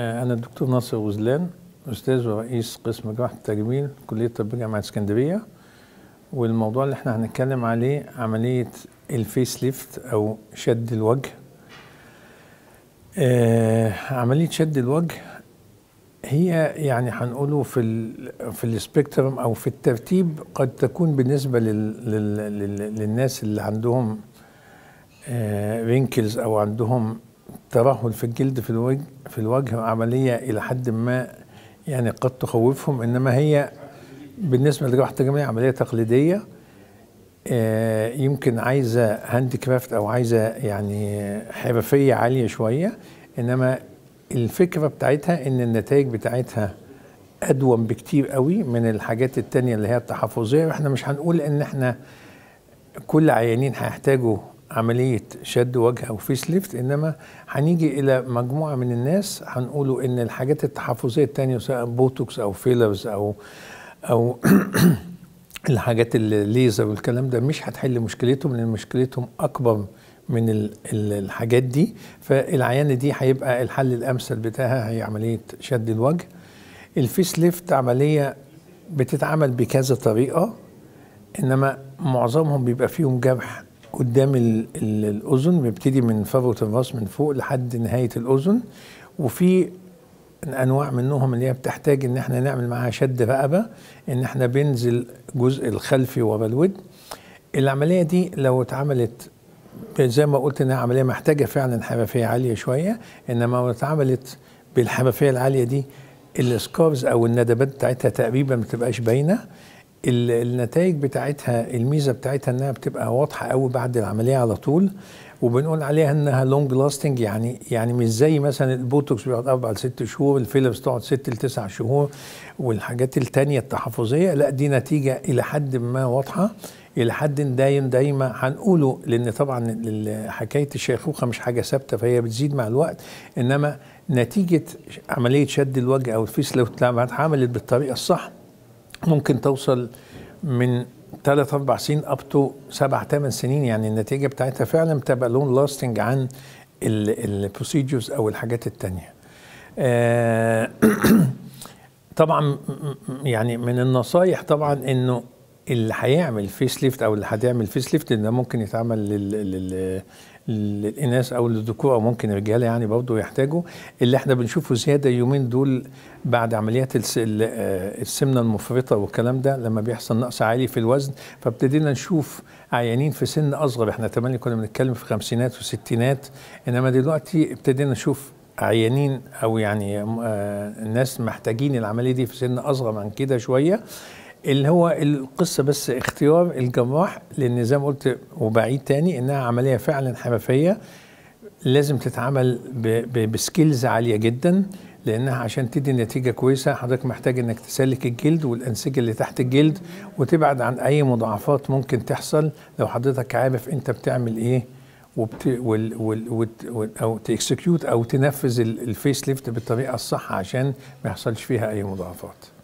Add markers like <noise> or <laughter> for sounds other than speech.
آه، أنا الدكتور ناصر غزلان أستاذ ورئيس قسم جراحة التجميل كلية طب جامعة اسكندرية والموضوع اللي احنا هنتكلم عليه عملية الفيس ليفت أو شد الوجه آه عملية شد الوجه هي يعني هنقوله في الـ في السبيكترم او في الترتيب قد تكون بالنسبه للـ للـ للناس اللي عندهم آه رينكلز او عندهم ترهل في الجلد في الوجه في الوجه عمليه الى حد ما يعني قد تخوفهم انما هي بالنسبه لجراحه التجميل عمليه تقليديه آه، يمكن عايزه هاند كرافت او عايزه يعني حرفيه عاليه شويه انما الفكره بتاعتها ان النتائج بتاعتها ادوم بكتير قوي من الحاجات التانية اللي هي التحفظيه واحنا مش هنقول ان احنا كل عيانين هيحتاجوا عملية شد وجه أو فيس ليفت إنما هنيجي إلى مجموعة من الناس هنقولوا إن الحاجات التحفظية التانية سواء بوتوكس أو فيلرز أو أو <clears throat> الحاجات الليزر والكلام ده مش هتحل مشكلتهم لأن مشكلتهم أكبر من الحاجات دي فالعيان دي هيبقى الحل الأمثل بتاعها هي عملية شد الوجه الفيس ليفت عملية بتتعمل بكذا طريقة إنما معظمهم بيبقى فيهم جرح قدام الاذن بيبتدي من فروه الراس من فوق لحد نهايه الاذن وفي انواع منهم اللي هي بتحتاج ان احنا نعمل معاها شد رقبه ان احنا بننزل الجزء الخلفي ورا الودن العمليه دي لو اتعملت زي ما قلت انها عمليه محتاجه فعلا حرفيه عاليه شويه انما لو اتعملت بالحرفيه العاليه دي السكارز او الندبات بتاعتها تقريبا ما بتبقاش باينه النتائج بتاعتها الميزه بتاعتها انها بتبقى واضحه قوي بعد العمليه على طول وبنقول عليها انها لونج لاستنج يعني يعني مش زي مثلا البوتوكس بيقعد اربع لست شهور الفيلبس تقعد ست لتسع شهور والحاجات التانيه التحفظيه لا دي نتيجه الى حد ما واضحه الى حد دايم دايما هنقوله لان طبعا حكايه الشيخوخه مش حاجه ثابته فهي بتزيد مع الوقت انما نتيجه عمليه شد الوجه او الفيس لو اتعملت بالطريقه الصح ممكن توصل من 3 4 سنين اب تو 7 8 سنين يعني النتيجه بتاعتها فعلا بتبقى لون لاستنج عن البروسيجرز او الحاجات التانية آه، <clears throat> طبعا يعني من النصايح طبعا انه اللي هيعمل فيس ليفت او اللي هتعمل فيس ليفت ده ممكن يتعمل لل, لل للاناث او للذكور او ممكن الرجاله يعني برضه يحتاجوا اللي احنا بنشوفه زياده يومين دول بعد عمليات آه، السمنه المفرطه والكلام ده لما بيحصل نقص عالي في الوزن فابتدينا نشوف عيانين في سن اصغر احنا تملي كنا بنتكلم في خمسينات وستينات انما دلوقتي ابتدينا نشوف عيانين او يعني الناس آه، ناس محتاجين العمليه دي في سن اصغر من كده شويه اللي هو القصه بس اختيار الجراح لان زي ما قلت وبعيد تاني انها عمليه فعلا حرفيه لازم تتعمل بسكيلز عاليه جدا لانها عشان تدي نتيجه كويسه حضرتك محتاج انك تسلك الجلد والانسجه اللي تحت الجلد وتبعد عن اي مضاعفات ممكن تحصل لو حضرتك عارف انت بتعمل ايه وبت وال وال وت وال او تكسكيوت او تنفذ الفيس ليفت بالطريقه الصح عشان ما يحصلش فيها اي مضاعفات